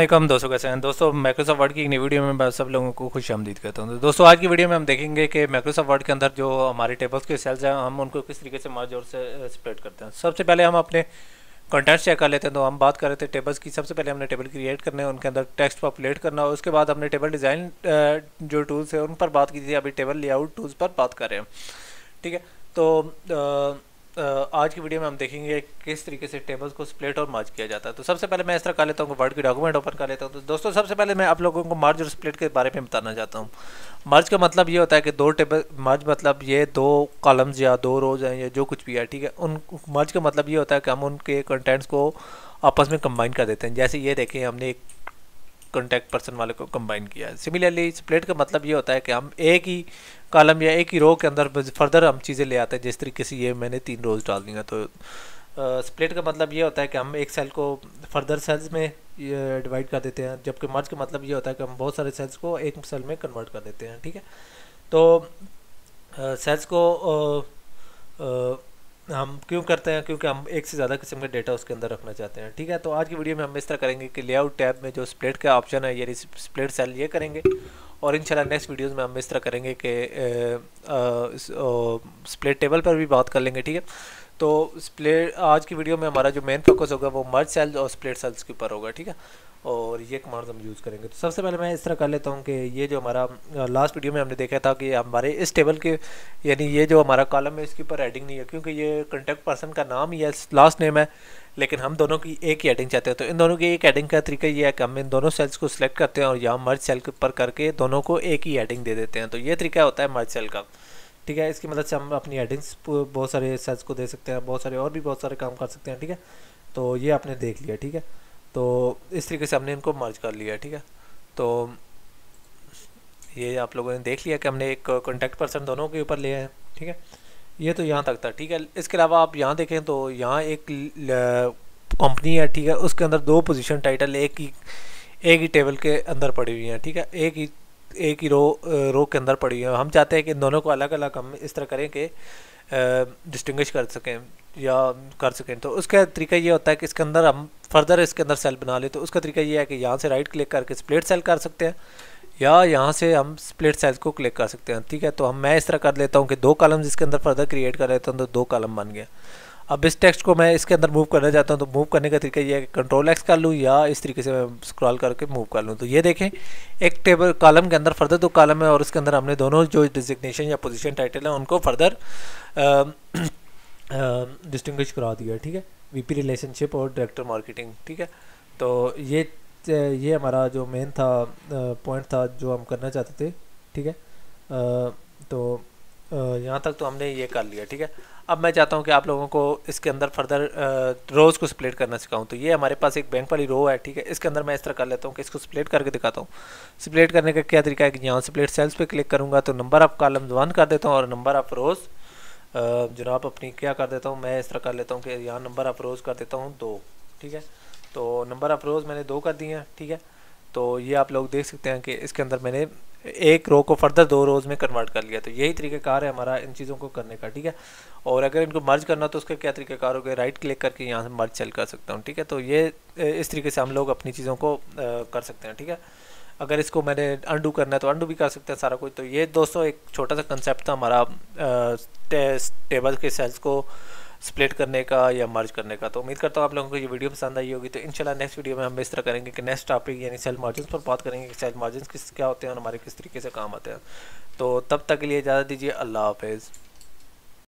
असलम दोस्तों कैसे हैं दोस्तों माइक्रोसॉफ्ट वर्ड की एक नई वीडियो में मैं सब लोगों को खुश आमदीद करता हूँ तो दोस्तों आज की वीडियो में हम देखेंगे कि माइक्रोसॉफ्ट वर्ड के अंदर जो हमारे टेबल्स के सेल्स हैं हम उनको किस तरीके से मार्ज और से स्प्रेड करते हैं सबसे पहले हम अपने कंटेंट्स चेक कर लेते हैं तो हम बात कर रहे थे टेबल्स की सबसे पहले हमने टेबल क्रिएट करने उनके अंदर टेक्स्ट पॉपुलेट करना और उसके बाद हमने टेबल डिज़ाइन जो टूल्स है उन पर बात की थी अभी टेबल लेआउट टूल्स पर बात कर रहे हैं ठीक है तो आज की वीडियो में हम देखेंगे किस तरीके से टेबल्स को स्प्लिट और मार्ज किया जाता है तो सबसे पहले मैं इस तरह कर लेता हूँ वर्ड की डॉक्यूमेंट ओपन कर लेता हूँ तो दोस्तों सबसे पहले मैं आप लोगों को मार्ज और स्प्लिट के बारे में बताना चाहता हूँ मार्ज का मतलब ये होता है कि दो टेबल मार्ज मतलब ये दो कॉलम्स या दो रोज हैं या जो कुछ भी है ठीक है उन मार्ज का मतलब ये होता है कि हम उनके कंटेंट्स को आपस में कंबाइन कर देते हैं जैसे ये देखें हमने एक कॉन्टैक्ट पर्सन वाले को कंबाइन किया है सिमिलरली स्प्लिट का मतलब ये होता है कि हम एक ही कॉलम या एक ही रो के अंदर फर्दर हम चीज़ें ले आते हैं जिस तरीके से ये मैंने तीन रोज डाल दी तो स्प्लिट uh, का मतलब ये होता है कि हम एक सेल को फर्दर सेल्स में डिवाइड कर देते हैं जबकि मर्ज का मतलब ये होता है कि हम बहुत सारे सेल्स को एक सेल में कन्वर्ट कर देते हैं ठीक है तो सेल्स uh, को uh, हम क्यों करते हैं क्योंकि हम एक से ज़्यादा किस्म का डेटा उसके अंदर रखना चाहते हैं ठीक है तो आज की वीडियो में हम इस तरह करेंगे कि लेआउट टैब में जो स्प्लिट का ऑप्शन है यानी स्प्लिट सेल ये करेंगे और इंशाल्लाह नेक्स्ट वीडियोस में हम इस तरह करेंगे कि स्प्लिट टेबल पर भी बात कर लेंगे ठीक है तो स्प्लेट आज की वीडियो में हमारा जो मेन फोकस होगा वो मर्ज सेल्स और स्प्लेट सेल्स के ऊपर होगा ठीक है और ये कमांड हम यूज़ करेंगे तो सबसे पहले मैं इस तरह कर लेता हूँ कि ये जो हमारा लास्ट वीडियो में हमने देखा था कि हमारे इस टेबल के यानी ये जो हमारा कॉलम है इसके ऊपर एडिंग नहीं है क्योंकि ये कंटेक्ट पर्सन का नाम या लास्ट नेम है लेकिन हम दोनों की एक ही एडिंग चाहते हैं तो इन दोनों की एक एडिंग का तरीका ये है कि हम इन दोनों सेल्स को सिलेक्ट करते हैं और यहाँ मर्ज सेल के ऊपर करके दोनों को एक ही एडिंग दे देते हैं तो ये तरीका होता है मर्ज सेल का ठीक है इसकी मदद से हम अपनी हेडिंग्स बहुत सारे सेल्स को दे सकते हैं बहुत सारे और भी बहुत सारे काम कर सकते हैं ठीक है तो ये आपने देख लिया ठीक है तो इस तरीके से हमने इनको मर्ज कर लिया ठीक है तो ये आप लोगों ने देख लिया कि हमने एक कॉन्टैक्ट पर्सन दोनों के ऊपर लिया है ठीक है ये तो यहाँ तक था ठीक है इसके अलावा आप यहाँ देखें तो यहाँ एक कंपनी है ठीक है उसके अंदर दो पोजीशन टाइटल एक ही एक ही टेबल के अंदर पड़ी हुई हैं ठीक है एक ही एक ही रो रो के अंदर पड़ी है हम चाहते हैं कि इन दोनों को अलग अलग हम इस तरह करें कि डिस्टिंग्विश कर सकें या कर सकें तो उसका तरीका ये होता है कि इसके अंदर हम फर्दर इसके अंदर सेल बना लें तो उसका तरीका ये है कि यहाँ से राइट क्लिक करके स्प्लिट सेल कर सकते हैं या यहाँ से हम स्प्लिट सेल्स को क्लिक कर सकते हैं ठीक है तो हम मैं इस तरह कर लेता हूँ कि दो कॉलम्स इसके अंदर फर्दर क्रिएट कर लेता हूँ तो दो कॉलम बन गया अब इस टेक्स्ट को मैं इसके अंदर मूव करना चाहता हूँ तो मूव करने का तरीका ये है कंट्रोल एक्स कर लूँ या इस तरीके से मैं स्क्रॉल करके मूव कर लूँ तो ये देखें एक टेबल कॉलम के अंदर फर्दर दो कॉलम है और इसके अंदर हमने दोनों जो डिजिग्नेशन या पोजिशन टाइटल है उनको फर्दर डिस्टिंग करवा दिया ठीक है वीपी रिलेशनशिप और डायरेक्टर मार्केटिंग ठीक है तो ये ये हमारा जो मेन था पॉइंट था जो हम करना चाहते थे ठीक है तो यहाँ तक तो हमने ये कर लिया ठीक है अब मैं चाहता हूँ कि आप लोगों को इसके अंदर फर्दर रोज़ को स्प्लिट करना सिखाऊँ तो ये हमारे पास एक बैंक वाली रो है ठीक है इसके अंदर मैं इस तरह कर लेता हूँ कि इसको स्प्लिट करके दिखाता हूँ स्प्लिट करने का क्या तरीका है कि यहाँ स्प्लिट सेल्स पर क्लिक करूँगा तो नंबर ऑफ़ कॉलम वन कर देता हूँ और नंबर ऑफ़ रोज़ जनाब अपनी क्या कर देता हूँ मैं इस तरह कर लेता हूँ कि यहाँ नंबर ऑफ़ रोज़ कर देता हूँ दो ठीक है तो नंबर ऑफ़ रोज़ मैंने दो कर दिए हैं ठीक है तो ये आप लोग देख सकते हैं कि इसके अंदर मैंने एक रो को फर्दर दो रोज़ में कन्वर्ट कर लिया तो यही तरीकाकार है हमारा इन चीज़ों को करने का ठीक है और अगर इनको मर्ज करना तो उसका क्या तरीकाकार हो गया राइट क्लिक करके यहाँ से मर्ज चल कर सकता हूँ ठीक है तो ये इस तरीके से हम लोग अपनी चीज़ों को आ, कर सकते हैं ठीक है अगर इसको मैंने अंडू करना है तो अंडू भी कर सकते हैं सारा कुछ तो ये दोस्तों एक छोटा सा कंसेप्ट था हमारा टेबल के सेल्स को स्प्लिट करने का या मर्ज करने का तो उम्मीद करता हूँ आप लोगों को ये वीडियो पसंद आई होगी तो इनशाला नेक्स्ट वीडियो में हम इस तरह करेंगे कि नेक्स्ट टॉपिक यानी सेल मार्जिन पर बात करेंगे कि सेल मार्जिन किस क्या होते हैं और हमारे किस तरीके से काम आते हैं तो तब तक के लिए इजाज़त दीजिए अल्लाह हाफिज़